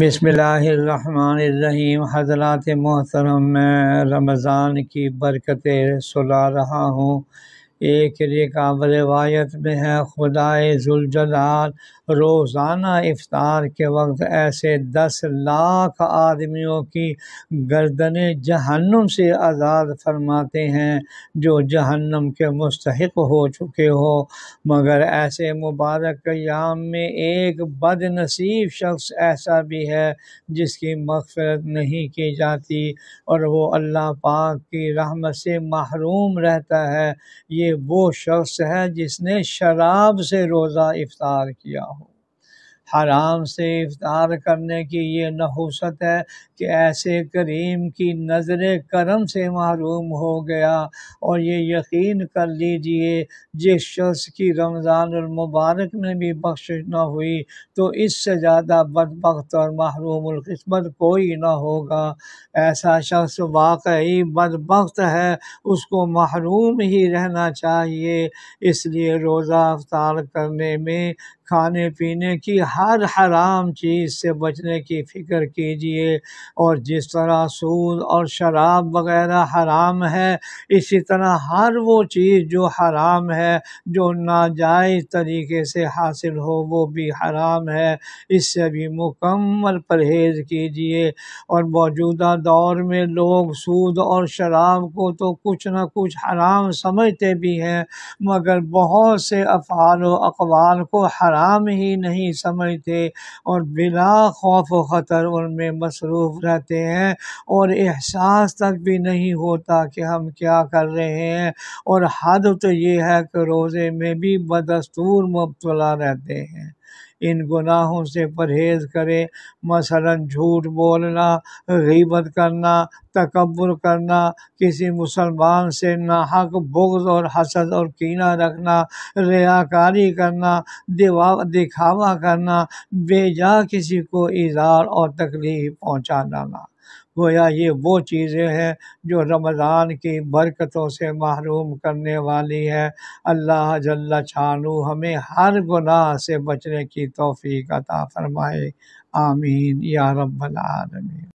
बसमीम हजरात मोहतरम मैं रमज़ान की बरकतें सुला रहा हूँ एक रिकाब रिवायत में है खुदाए जुलजलाल रोज़ाना इफ्तार के वक्त ऐसे दस लाख आदमियों की गर्दनें जहन्नम से आज़ाद फरमाते हैं जो जहन्नम के मुस्तक हो चुके हो मगर ऐसे मुबारक याम में एक बदनसीब शख्स ऐसा भी है जिसकी मगफरत नहीं की जाती और वो अल्लाह पाक की रहमत से महरूम रहता है ये वो शख्स है जिसने शराब से रोज़ा इफ्तार किया हो हराम से इफ्तार करने की ये नहुसत है कि ऐसे करीम की नज़र करम से महरूम हो गया और ये यकीन कर लीजिए जिस शख्स की रमज़ान मुबारक में भी बख्शिश न हुई तो इससे ज़्यादा बदबक और महरूमकस्मत कोई ना होगा ऐसा शख्स वाकई बदबक है उसको महरूम ही रहना चाहिए इसलिए रोज़ा अफ्तार करने में खाने पीने की हर हराम चीज़ से बचने की फ़िक्र कीजिए और जिस तरह सूद और शराब वगैरह हराम है इसी तरह हर वो चीज़ जो हराम है जो नाजायज़ तरीके से हासिल हो वो भी हराम है इससे भी मुकम्मल परहेज़ कीजिए और मौजूदा दौर में लोग सूद और शराब को तो कुछ ना कुछ हराम समझते भी हैं मगर बहुत से अफ़ाल अकवाल को हराम आराम ही नहीं समझते और बिला खौफ व ख़तर उनमें मसरूफ़ रहते हैं और एहसास तक भी नहीं होता कि हम क्या कर रहे हैं और हद तो ये है कि रोज़े में भी बदस्तूर मुबतला रहते हैं इन गुनाहों से परहेज़ करें मसलन झूठ बोलना गीबत करना तकबर करना किसी मुसलमान से नाहक बुग्ज और हसद और कीना रखना रियाकारी करना दिवा दिखावा करना बेजा किसी को इजार और तकलीफ पहुँचा ना गोया ये वो चीज़ें हैं जो रमज़ान की बरकतों से महरूम करने वाली है अल्लाह जल्ला छानू हमें हर गुनाह से बचने की तोफ़ी अता फ़रमाए आमीन या रब्बल आलमीन